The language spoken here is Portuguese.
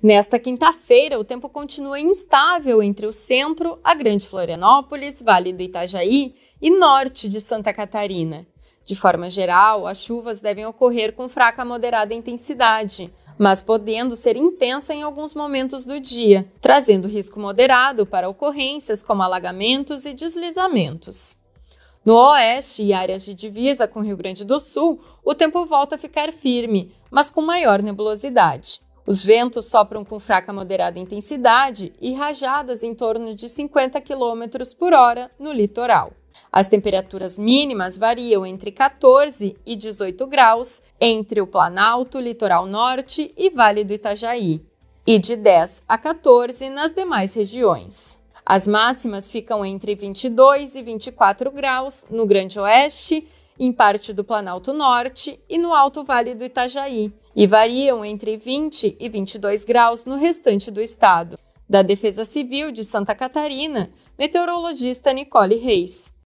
Nesta quinta-feira, o tempo continua instável entre o centro, a Grande Florianópolis, Vale do Itajaí e norte de Santa Catarina. De forma geral, as chuvas devem ocorrer com fraca a moderada intensidade, mas podendo ser intensa em alguns momentos do dia, trazendo risco moderado para ocorrências como alagamentos e deslizamentos. No oeste e áreas de divisa com Rio Grande do Sul, o tempo volta a ficar firme, mas com maior nebulosidade. Os ventos sopram com fraca moderada intensidade e rajadas em torno de 50 km por hora no litoral. As temperaturas mínimas variam entre 14 e 18 graus entre o Planalto, Litoral Norte e Vale do Itajaí, e de 10 a 14 nas demais regiões. As máximas ficam entre 22 e 24 graus no Grande Oeste em parte do Planalto Norte e no Alto Vale do Itajaí, e variam entre 20 e 22 graus no restante do estado. Da Defesa Civil de Santa Catarina, meteorologista Nicole Reis.